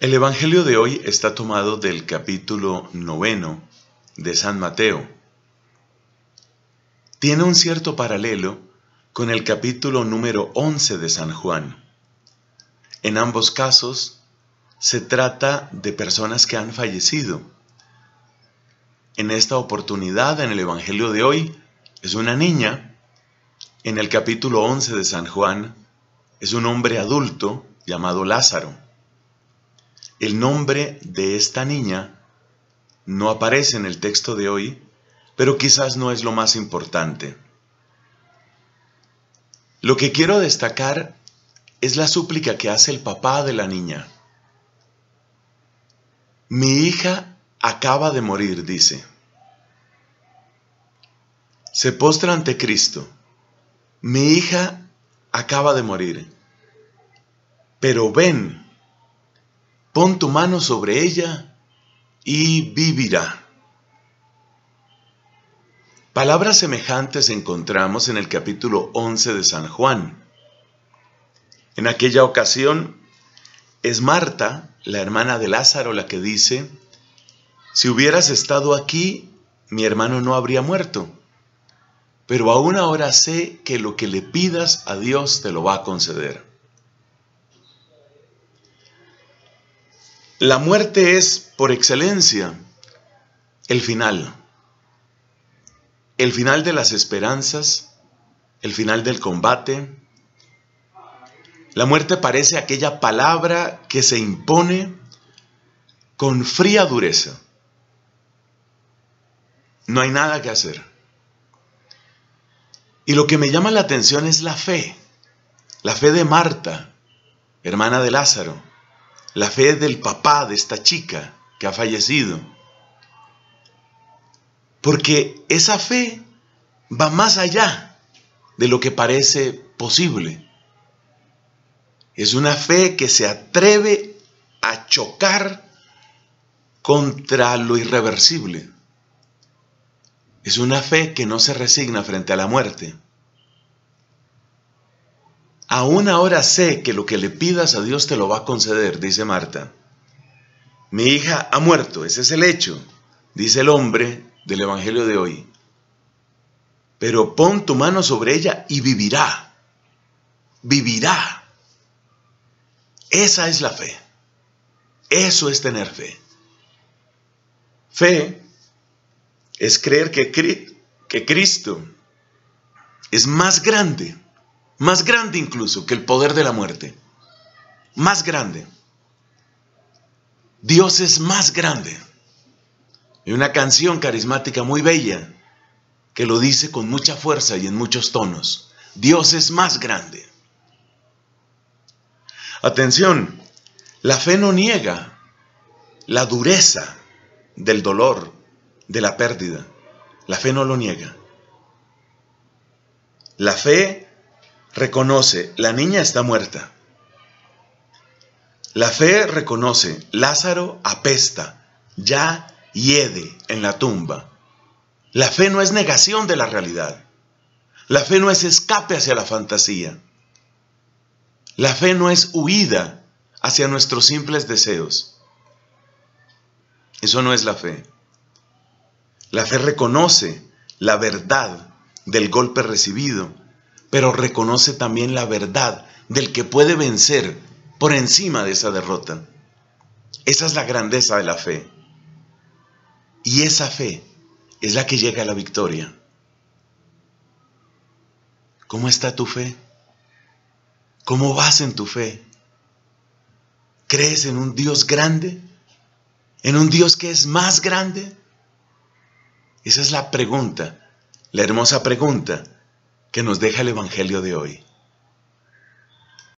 El Evangelio de hoy está tomado del capítulo noveno de San Mateo. Tiene un cierto paralelo con el capítulo número 11 de San Juan. En ambos casos se trata de personas que han fallecido. En esta oportunidad, en el Evangelio de hoy, es una niña. En el capítulo 11 de San Juan, es un hombre adulto llamado Lázaro. El nombre de esta niña no aparece en el texto de hoy, pero quizás no es lo más importante. Lo que quiero destacar es la súplica que hace el papá de la niña. Mi hija acaba de morir, dice. Se postra ante Cristo. Mi hija acaba de morir. Pero ven, pon tu mano sobre ella y vivirá. Palabras semejantes encontramos en el capítulo 11 de San Juan. En aquella ocasión es Marta, la hermana de Lázaro, la que dice, si hubieras estado aquí, mi hermano no habría muerto. Pero aún ahora sé que lo que le pidas a Dios te lo va a conceder. La muerte es, por excelencia, el final. El final de las esperanzas, el final del combate. La muerte parece aquella palabra que se impone con fría dureza. No hay nada que hacer. Y lo que me llama la atención es la fe, la fe de Marta, hermana de Lázaro la fe del papá de esta chica que ha fallecido. Porque esa fe va más allá de lo que parece posible. Es una fe que se atreve a chocar contra lo irreversible. Es una fe que no se resigna frente a la muerte. Aún ahora sé que lo que le pidas a Dios te lo va a conceder, dice Marta. Mi hija ha muerto, ese es el hecho, dice el hombre del Evangelio de hoy. Pero pon tu mano sobre ella y vivirá, vivirá. Esa es la fe. Eso es tener fe. Fe es creer que, que Cristo es más grande más grande incluso que el poder de la muerte, más grande. Dios es más grande. Hay una canción carismática muy bella que lo dice con mucha fuerza y en muchos tonos. Dios es más grande. Atención, la fe no niega la dureza del dolor, de la pérdida. La fe no lo niega. La fe reconoce, la niña está muerta. La fe reconoce, Lázaro apesta, ya hiede en la tumba. La fe no es negación de la realidad. La fe no es escape hacia la fantasía. La fe no es huida hacia nuestros simples deseos. Eso no es la fe. La fe reconoce la verdad del golpe recibido, pero reconoce también la verdad del que puede vencer por encima de esa derrota. Esa es la grandeza de la fe. Y esa fe es la que llega a la victoria. ¿Cómo está tu fe? ¿Cómo vas en tu fe? ¿Crees en un Dios grande? ¿En un Dios que es más grande? Esa es la pregunta, la hermosa pregunta que nos deja el Evangelio de hoy.